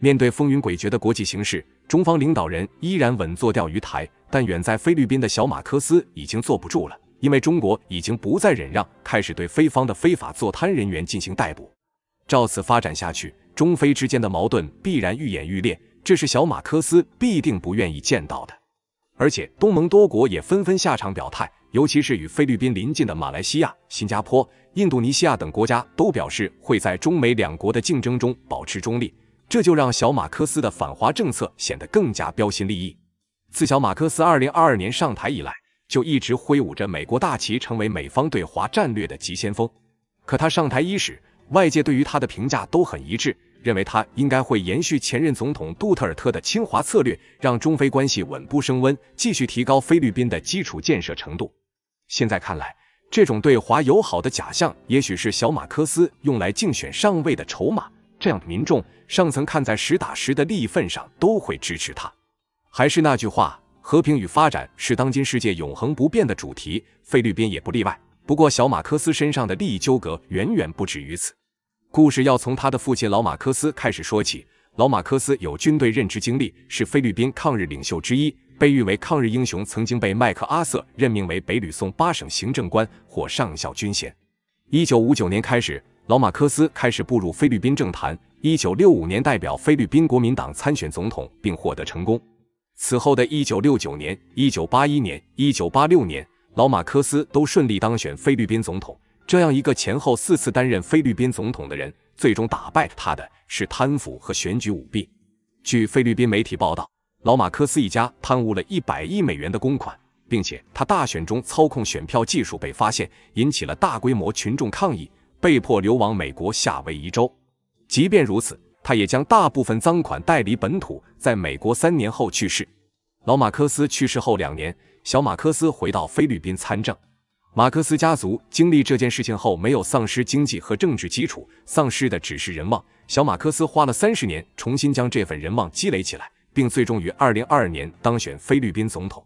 面对风云诡谲的国际形势，中方领导人依然稳坐钓鱼台，但远在菲律宾的小马科斯已经坐不住了，因为中国已经不再忍让，开始对菲方的非法坐滩人员进行逮捕。照此发展下去，中菲之间的矛盾必然愈演愈烈，这是小马科斯必定不愿意见到的。而且，东盟多国也纷纷下场表态，尤其是与菲律宾邻近的马来西亚、新加坡、印度尼西亚等国家，都表示会在中美两国的竞争中保持中立。这就让小马克思的反华政策显得更加标新立异。自小马克思二零二二年上台以来，就一直挥舞着美国大旗，成为美方对华战略的急先锋。可他上台伊始，外界对于他的评价都很一致，认为他应该会延续前任总统杜特尔特的亲华策略，让中非关系稳步升温，继续提高菲律宾的基础建设程度。现在看来，这种对华友好的假象，也许是小马克思用来竞选上位的筹码。这样的民众，上层看在实打实的利益份上，都会支持他。还是那句话，和平与发展是当今世界永恒不变的主题，菲律宾也不例外。不过，小马克思身上的利益纠葛远远不止于此。故事要从他的父亲老马克思开始说起。老马克思有军队任职经历，是菲律宾抗日领袖之一，被誉为抗日英雄，曾经被麦克阿瑟任命为北吕宋八省行政官，获上校军衔。一九五九年开始。老马克思开始步入菲律宾政坛。一九六五年，代表菲律宾国民党参选总统，并获得成功。此后的一九六九年、一九八一年、一九八六年，老马克思都顺利当选菲律宾总统。这样一个前后四次担任菲律宾总统的人，最终打败他的是贪腐和选举舞弊。据菲律宾媒体报道，老马克思一家贪污了一百亿美元的公款，并且他大选中操控选票技术被发现，引起了大规模群众抗议。被迫流亡美国夏威夷州，即便如此，他也将大部分赃款带离本土，在美国三年后去世。老马克思去世后两年，小马克思回到菲律宾参政。马克思家族经历这件事情后，没有丧失经济和政治基础，丧失的只是人望。小马克思花了三十年重新将这份人望积累起来，并最终于二零二二年当选菲律宾总统。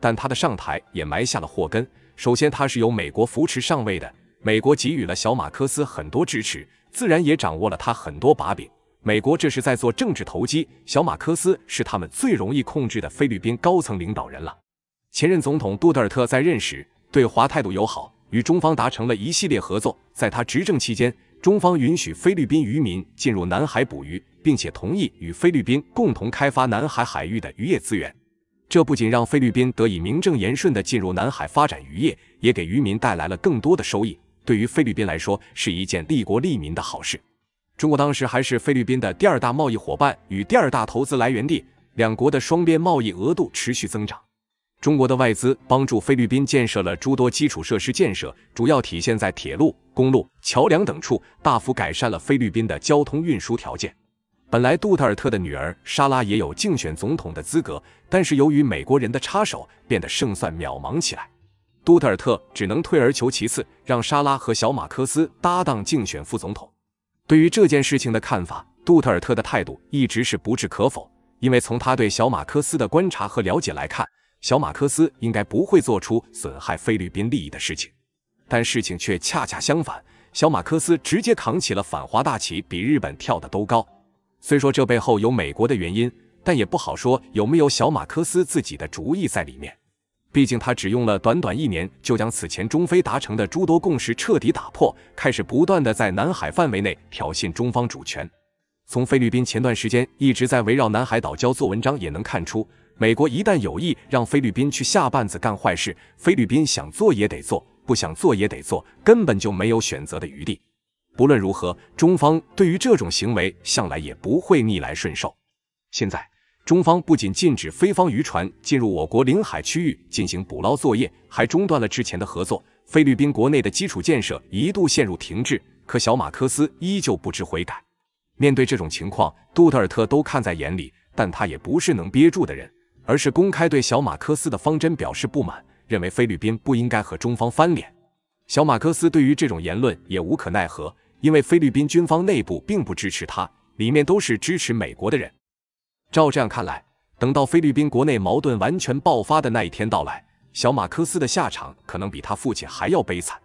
但他的上台也埋下了祸根。首先，他是由美国扶持上位的。美国给予了小马科斯很多支持，自然也掌握了他很多把柄。美国这是在做政治投机，小马科斯是他们最容易控制的菲律宾高层领导人了。前任总统杜特尔特在任时对华态度友好，与中方达成了一系列合作。在他执政期间，中方允许菲律宾渔民进入南海捕鱼，并且同意与菲律宾共同开发南海海域的渔业资源。这不仅让菲律宾得以名正言顺地进入南海发展渔业，也给渔民带来了更多的收益。对于菲律宾来说是一件利国利民的好事。中国当时还是菲律宾的第二大贸易伙伴与第二大投资来源地，两国的双边贸易额度持续增长。中国的外资帮助菲律宾建设了诸多基础设施建设，主要体现在铁路、公路、桥梁等处，大幅改善了菲律宾的交通运输条件。本来杜特尔特的女儿莎拉也有竞选总统的资格，但是由于美国人的插手，变得胜算渺茫起来。杜特尔特只能退而求其次，让莎拉和小马克思搭档竞选副总统。对于这件事情的看法，杜特尔特的态度一直是不置可否。因为从他对小马克思的观察和了解来看，小马克思应该不会做出损害菲律宾利益的事情。但事情却恰恰相反，小马克思直接扛起了反华大旗，比日本跳得都高。虽说这背后有美国的原因，但也不好说有没有小马克思自己的主意在里面。毕竟，他只用了短短一年，就将此前中非达成的诸多共识彻底打破，开始不断的在南海范围内挑衅中方主权。从菲律宾前段时间一直在围绕南海岛礁做文章也能看出，美国一旦有意让菲律宾去下绊子干坏事，菲律宾想做也得做，不想做也得做，根本就没有选择的余地。不论如何，中方对于这种行为向来也不会逆来顺受。现在。中方不仅禁止菲方渔船进入我国领海区域进行捕捞作业，还中断了之前的合作。菲律宾国内的基础建设一度陷入停滞，可小马克思依旧不知悔改。面对这种情况，杜特尔特都看在眼里，但他也不是能憋住的人，而是公开对小马克思的方针表示不满，认为菲律宾不应该和中方翻脸。小马克思对于这种言论也无可奈何，因为菲律宾军方内部并不支持他，里面都是支持美国的人。照这样看来，等到菲律宾国内矛盾完全爆发的那一天到来，小马克思的下场可能比他父亲还要悲惨。